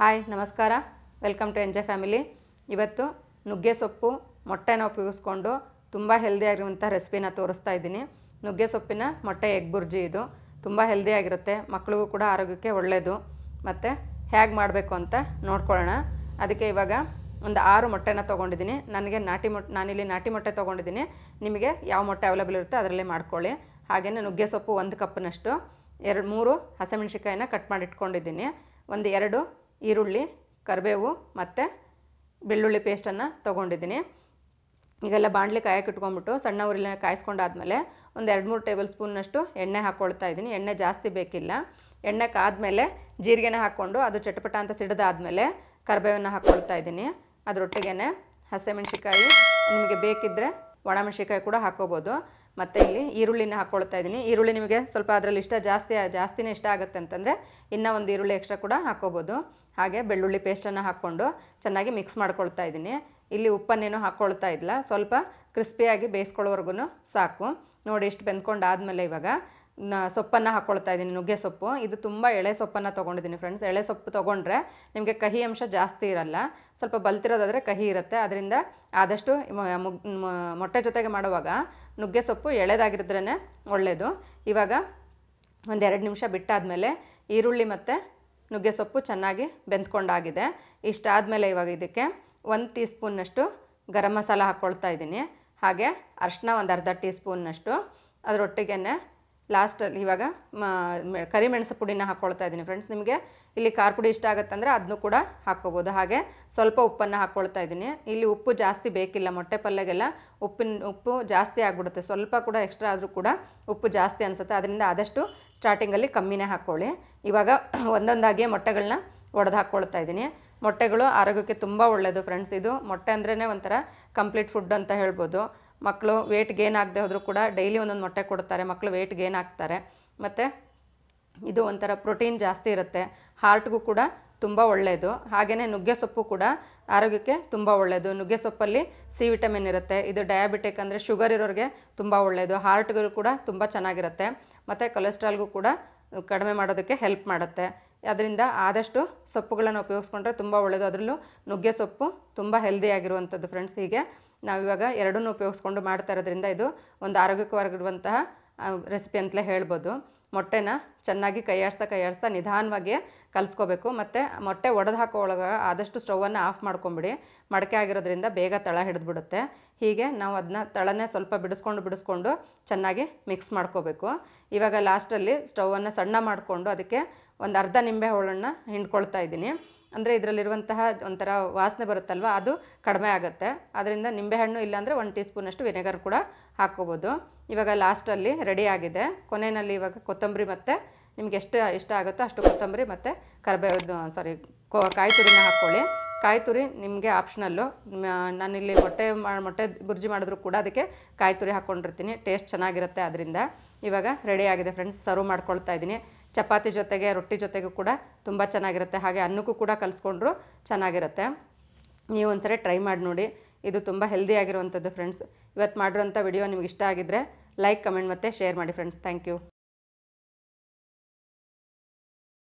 hi ನಮಸ್ಕಾರ welcome to MJ family ಇವತ್ತು ನುಗ್ಗೆ ಸೊಪ್ಪು ಮೊಟ್ಟೆನ ಉಪಯೋಗಿಸ್ಕೊಂಡು ತುಂಬ ಹೆಲ್ದಿಯಾಗಿರುವಂಥ ರೆಸಿಪಿನ ತೋರಿಸ್ತಾ ಇದ್ದೀನಿ ನುಗ್ಗೆ ಸೊಪ್ಪಿನ ಮೊಟ್ಟೆ ಎಗ್ ಬುರ್ಜಿ ಇದು ತುಂಬ ಹೆಲ್ದಿಯಾಗಿರುತ್ತೆ ಮಕ್ಕಳಿಗೂ ಕೂಡ ಆರೋಗ್ಯಕ್ಕೆ ಒಳ್ಳೆಯದು ಮತ್ತು ಹೇಗೆ ಮಾಡಬೇಕು ಅಂತ ನೋಡ್ಕೊಳ್ಳೋಣ ಅದಕ್ಕೆ ಇವಾಗ ಒಂದು ಆರು ಮೊಟ್ಟೆನ ತೊಗೊಂಡಿದ್ದೀನಿ ನನಗೆ ನಾಟಿ ಮೊಟ್ಟೆ ನಾನಿಲ್ಲಿ ನಾಟಿ ಮೊಟ್ಟೆ ತೊಗೊಂಡಿದ್ದೀನಿ ನಿಮಗೆ ಯಾವ ಮೊಟ್ಟೆ ಅವೈಲೇಬಲ್ ಇರುತ್ತೆ ಅದರಲ್ಲಿ ಮಾಡ್ಕೊಳ್ಳಿ ಹಾಗೆಯೇ ನುಗ್ಗೆ ಸೊಪ್ಪು ಒಂದು ಕಪ್ನಷ್ಟು ಎರಡು ಮೂರು ಹಸಿಮೆಣ್ಸಿಕಾಯಿನ ಕಟ್ ಮಾಡಿಟ್ಕೊಂಡಿದ್ದೀನಿ ಒಂದು ಎರಡು ಈರುಳ್ಳಿ ಕರಿಬೇವು ಮತ್ತು ಬೆಳ್ಳುಳ್ಳಿ ಪೇಸ್ಟನ್ನು ತೊಗೊಂಡಿದ್ದೀನಿ ಈಗೆಲ್ಲ ಬಾಣಲಿ ಕಾಯಕ್ಕೆ ಇಟ್ಕೊಂಡ್ಬಿಟ್ಟು ಸಣ್ಣ ಊರಿನ ಕಾಯಿಸ್ಕೊಂಡಾದ್ಮೇಲೆ ಒಂದು ಎರಡು ಮೂರು ಟೇಬಲ್ ಸ್ಪೂನ್ನಷ್ಟು ಎಣ್ಣೆ ಹಾಕ್ಕೊಳ್ತಾ ಇದ್ದೀನಿ ಎಣ್ಣೆ ಜಾಸ್ತಿ ಬೇಕಿಲ್ಲ ಎಣ್ಣೆ ಕಾದಮೇಲೆ ಜೀರಿಗೆನ ಹಾಕ್ಕೊಂಡು ಅದು ಚಟಪಟ ಅಂತ ಸಿಡಿದಾದ್ಮೇಲೆ ಕರಿಬೇವನ್ನು ಹಾಕ್ಕೊಳ್ತಾ ಇದ್ದೀನಿ ಅದರೊಟ್ಟಿಗೆ ಹಸಿಮೆಣ್ಸಿಕಾಯಿ ನಿಮಗೆ ಬೇಕಿದ್ದರೆ ಮೆಣಸಿಕಾಯಿ ಕೂಡ ಹಾಕ್ಕೋಬೋದು ಮತ್ತು ಇಲ್ಲಿ ಈರುಳ್ಳಿನ ಹಾಕ್ಕೊಳ್ತಾ ಇದ್ದೀನಿ ಈರುಳ್ಳಿ ನಿಮಗೆ ಸ್ವಲ್ಪ ಅದರಲ್ಲಿ ಇಷ್ಟ ಜಾಸ್ತಿ ಜಾಸ್ತಿನೇ ಇಷ್ಟ ಆಗುತ್ತೆ ಅಂತಂದರೆ ಇನ್ನೂ ಒಂದು ಈರುಳ್ಳಿ ಎಕ್ಸ್ಟ್ರಾ ಕೂಡ ಹಾಕ್ಕೋಬೋದು ಹಾಗೆ ಬೆಳ್ಳುಳ್ಳಿ ಪೇಸ್ಟನ್ನು ಹಾಕ್ಕೊಂಡು ಚೆನ್ನಾಗಿ ಮಿಕ್ಸ್ ಮಾಡ್ಕೊಳ್ತಾ ಇದ್ದೀನಿ ಇಲ್ಲಿ ಉಪ್ಪನ್ನೇನು ಹಾಕ್ಕೊಳ್ತಾ ಇಲ್ಲ ಸ್ವಲ್ಪ ಕ್ರಿಸ್ಪಿಯಾಗಿ ಬೇಯಿಸ್ಕೊಳ್ಳೋವರೆಗೂ ಸಾಕು ನೋಡಿ ಇಷ್ಟು ಆದಮೇಲೆ ಇವಾಗ ಸೊಪ್ಪನ್ನು ಹಾಕ್ಕೊಳ್ತಾ ಇದ್ದೀನಿ ನುಗ್ಗೆ ಸೊಪ್ಪು ಇದು ತುಂಬ ಎಳೆ ಸೊಪ್ಪನ್ನು ತೊಗೊಂಡಿದ್ದೀನಿ ಫ್ರೆಂಡ್ಸ್ ಎಳೆ ಸೊಪ್ಪು ತೊಗೊಂಡ್ರೆ ನಿಮಗೆ ಕಹಿ ಅಂಶ ಜಾಸ್ತಿ ಇರಲ್ಲ ಸ್ವಲ್ಪ ಬಲ್ತಿರೋದಾದರೆ ಕಹಿ ಇರುತ್ತೆ ಅದರಿಂದ ಆದಷ್ಟು ಮೊಟ್ಟೆ ಜೊತೆಗೆ ಮಾಡುವಾಗ ನುಗ್ಗೆ ಸೊಪ್ಪು ಎಳೆದಾಗಿರಿದ್ರೇ ಒಳ್ಳೆಯದು ಇವಾಗ ಒಂದೆರಡು ನಿಮಿಷ ಬಿಟ್ಟಾದಮೇಲೆ ಈರುಳ್ಳಿ ಮತ್ತು ನುಗ್ಗೆ ಸೊಪ್ಪು ಚೆನ್ನಾಗಿ ಬೆಂದ್ಕೊಂಡಾಗಿದೆ ಇಷ್ಟಾದಮೇಲೆ ಇವಾಗ ಇದಕ್ಕೆ ಒಂದು ಟೀ ಸ್ಪೂನ್ನಷ್ಟು ಗರಂ ಮಸಾಲ ಹಾಕ್ಕೊಳ್ತಾ ಇದ್ದೀನಿ ಹಾಗೆ ಅರಿಶ್ಣ ಒಂದು ಅರ್ಧ ಟೀ ಸ್ಪೂನ್ನಷ್ಟು ಅದರೊಟ್ಟಿಗೆ ಲಾಸ್ಟಲ್ಲಿ ಇವಾಗ ಕರಿಮೆಣಸು ಪುಡಿನ ಹಾಕ್ಕೊಳ್ತಾ ಇದ್ದೀನಿ ಫ್ರೆಂಡ್ಸ್ ನಿಮಗೆ ಇಲ್ಲಿ ಖಾರ ಪುಡಿ ಇಷ್ಟ ಆಗುತ್ತಂದರೆ ಅದನ್ನು ಕೂಡ ಹಾಕ್ಕೋಬೋದು ಹಾಗೆ ಸ್ವಲ್ಪ ಉಪ್ಪನ್ನು ಹಾಕ್ಕೊಳ್ತಾ ಇದ್ದೀನಿ ಇಲ್ಲಿ ಉಪ್ಪು ಜಾಸ್ತಿ ಬೇಕಿಲ್ಲ ಮೊಟ್ಟೆ ಪಲ್ಯಗೆಲ್ಲ ಉಪ್ಪಿನ ಉಪ್ಪು ಜಾಸ್ತಿ ಆಗಿಬಿಡುತ್ತೆ ಸ್ವಲ್ಪ ಕೂಡ ಎಕ್ಸ್ಟ್ರಾ ಆದರೂ ಕೂಡ ಉಪ್ಪು ಜಾಸ್ತಿ ಅನಿಸುತ್ತೆ ಅದರಿಂದ ಆದಷ್ಟು ಸ್ಟಾರ್ಟಿಂಗಲ್ಲಿ ಕಮ್ಮಿನೇ ಹಾಕ್ಕೊಳ್ಳಿ ಇವಾಗ ಒಂದೊಂದಾಗಿಯೇ ಮೊಟ್ಟೆಗಳನ್ನ ಒಡೆದು ಹಾಕ್ಕೊಳ್ತಾ ಇದ್ದೀನಿ ಮೊಟ್ಟೆಗಳು ಆರೋಗ್ಯಕ್ಕೆ ತುಂಬ ಒಳ್ಳೆಯದು ಫ್ರೆಂಡ್ಸ್ ಇದು ಮೊಟ್ಟೆ ಅಂದ್ರೇ ಒಂಥರ ಕಂಪ್ಲೀಟ್ ಫುಡ್ ಅಂತ ಹೇಳ್ಬೋದು ಮಕ್ಕಳು ವೆಯ್ಟ್ ಗೇನ್ ಆಗದೆ ಹೋದರೂ ಕೂಡ ಡೈಲಿ ಒಂದೊಂದು ಮೊಟ್ಟೆ ಕೊಡ್ತಾರೆ ಮಕ್ಕಳು ವೆಯ್ಟ್ ಗೇನ್ ಆಗ್ತಾರೆ ಮತ್ತು ಇದು ಒಂಥರ ಪ್ರೋಟೀನ್ ಜಾಸ್ತಿ ಇರುತ್ತೆ ಹಾರ್ಟ್ಗೂ ಕೂಡ ತುಂಬ ಒಳ್ಳೆಯದು ಹಾಗೆಯೇ ನುಗ್ಗೆ ಸೊಪ್ಪು ಕೂಡ ಆರೋಗ್ಯಕ್ಕೆ ತುಂಬ ಒಳ್ಳೆಯದು ನುಗ್ಗೆ ಸೊಪ್ಪಲ್ಲಿ ಸಿ ವಿಟಮಿನ್ ಇರುತ್ತೆ ಇದು ಡಯಾಬಿಟಿಕ್ ಅಂದರೆ ಶುಗರ್ ಇರೋರಿಗೆ ತುಂಬ ಒಳ್ಳೆಯದು ಹಾರ್ಟ್ಗಳು ಕೂಡ ತುಂಬ ಚೆನ್ನಾಗಿರುತ್ತೆ ಮತ್ತು ಕೊಲೆಸ್ಟ್ರಾಲ್ಗೂ ಕೂಡ ಕಡಿಮೆ ಮಾಡೋದಕ್ಕೆ ಹೆಲ್ಪ್ ಮಾಡುತ್ತೆ ಅದರಿಂದ ಆದಷ್ಟು ಸೊಪ್ಪುಗಳನ್ನು ಉಪಯೋಗಿಸ್ಕೊಂಡ್ರೆ ತುಂಬ ಒಳ್ಳೆಯದು ಅದರಲ್ಲೂ ನುಗ್ಗೆ ಸೊಪ್ಪು ತುಂಬ ಹೆಲ್ದಿಯಾಗಿರುವಂಥದ್ದು ಫ್ರೆಂಡ್ಸ್ ಹೀಗೆ ನಾವಿವಾಗ ಎರಡನ್ನೂ ಉಪಯೋಗಿಸ್ಕೊಂಡು ಮಾಡ್ತಾ ಇರೋದ್ರಿಂದ ಇದು ಒಂದು ಆರೋಗ್ಯಕರವಾಗಿರುವಂತಹ ರೆಸಿಪಿ ಅಂತಲೇ ಹೇಳ್ಬೋದು ಮೊಟ್ಟೆನ ಚೆನ್ನಾಗಿ ಕೈಯಾಡ್ಸ್ತಾ ಕೈಯಾಡ್ಸ್ತಾ ನಿಧಾನವಾಗಿ ಕಲಿಸ್ಕೋಬೇಕು ಮತ್ತು ಮೊಟ್ಟೆ ಒಡೆದು ಹಾಕೋ ಒಳಗ ಆದಷ್ಟು ಸ್ಟೌವನ್ನು ಆಫ್ ಮಾಡ್ಕೊಂಬಿಡಿ ಮಡಕೆ ಆಗಿರೋದ್ರಿಂದ ಬೇಗ ತಳ ಹಿಡಿದ್ಬಿಡುತ್ತೆ ಹೀಗೆ ನಾವು ಅದನ್ನ ತಳನೇ ಸ್ವಲ್ಪ ಬಿಡಿಸ್ಕೊಂಡು ಬಿಡಿಸ್ಕೊಂಡು ಚೆನ್ನಾಗಿ ಮಿಕ್ಸ್ ಮಾಡ್ಕೋಬೇಕು ಇವಾಗ ಲಾಸ್ಟಲ್ಲಿ ಸ್ಟೌವನ್ನು ಸಣ್ಣ ಮಾಡಿಕೊಂಡು ಅದಕ್ಕೆ ಒಂದು ಅರ್ಧ ನಿಂಬೆ ಹೋಳನ್ನು ಹಿಂಡ್ಕೊಳ್ತಾ ಇದ್ದೀನಿ ಅಂದರೆ ಇದರಲ್ಲಿರುವಂತಹ ಒಂಥರ ವಾಸನೆ ಬರುತ್ತಲ್ವ ಅದು ಕಡಿಮೆ ಆಗುತ್ತೆ ಅದರಿಂದ ನಿಂಬೆಹಣ್ಣು ಇಲ್ಲಾಂದರೆ ಒಂದು ಟೀ ಸ್ಪೂನಷ್ಟು ವಿನೆಗರ್ ಕೂಡ ಹಾಕ್ಕೋಬೋದು ಇವಾಗ ಲಾಸ್ಟಲ್ಲಿ ರೆಡಿ ಆಗಿದೆ ಕೊನೆಯಲ್ಲಿ ಇವಾಗ ಕೊತ್ತಂಬರಿ ಮತ್ತು ನಿಮ್ಗೆ ಎಷ್ಟು ಇಷ್ಟ ಆಗುತ್ತೋ ಅಷ್ಟು ಕೊತ್ತಂಬರಿ ಮತ್ತು ಕರಿಬೇವು ಸಾರಿ ಕೊ ಕಾಯಿ ತುರಿನ ಹಾಕ್ಕೊಳ್ಳಿ ಕಾಯಿ ತುರಿ ನಿಮಗೆ ಆಪ್ಷನಲ್ಲು ನಾನಿಲ್ಲಿ ಮೊಟ್ಟೆ ಮೊಟ್ಟೆ ಬುರ್ಜಿ ಮಾಡಿದ್ರು ಕೂಡ ಅದಕ್ಕೆ ಕಾಯಿ ತುರಿ ಹಾಕ್ಕೊಂಡಿರ್ತೀನಿ ಟೇಸ್ಟ್ ಚೆನ್ನಾಗಿರುತ್ತೆ ಅದರಿಂದ ಇವಾಗ ರೆಡಿ ಆಗಿದೆ ಫ್ರೆಂಡ್ಸ್ ಸರ್ವ್ ಮಾಡ್ಕೊಳ್ತಾ ಇದ್ದೀನಿ ಚಪಾತಿ ಜೊತೆಗೆ ರೊಟ್ಟಿ ಜೊತೆಗೂ ಕೂಡ ತುಂಬ ಚೆನ್ನಾಗಿರುತ್ತೆ ಹಾಗೆ ಅನ್ನಕ್ಕೂ ಕೂಡ ಕಲಿಸ್ಕೊಂಡ್ರು ಚೆನ್ನಾಗಿರುತ್ತೆ ನೀವು ಒಂದ್ಸರಿ ಟ್ರೈ ಮಾಡಿ ನೋಡಿ ಇದು ತುಂಬ ಹೆಲ್ದಿ ಆಗಿರುವಂಥದ್ದು ಫ್ರೆಂಡ್ಸ್ ಇವತ್ತು ಮಾಡಿರೋಂಥ ವಿಡಿಯೋ ನಿಮ್ಗೆ ಇಷ್ಟ ಆಗಿದ್ದರೆ ಲೈಕ್ ಕಮೆಂಟ್ ಮತ್ತು ಶೇರ್ ಮಾಡಿ ಫ್ರೆಂಡ್ಸ್ ಥ್ಯಾಂಕ್ ಯು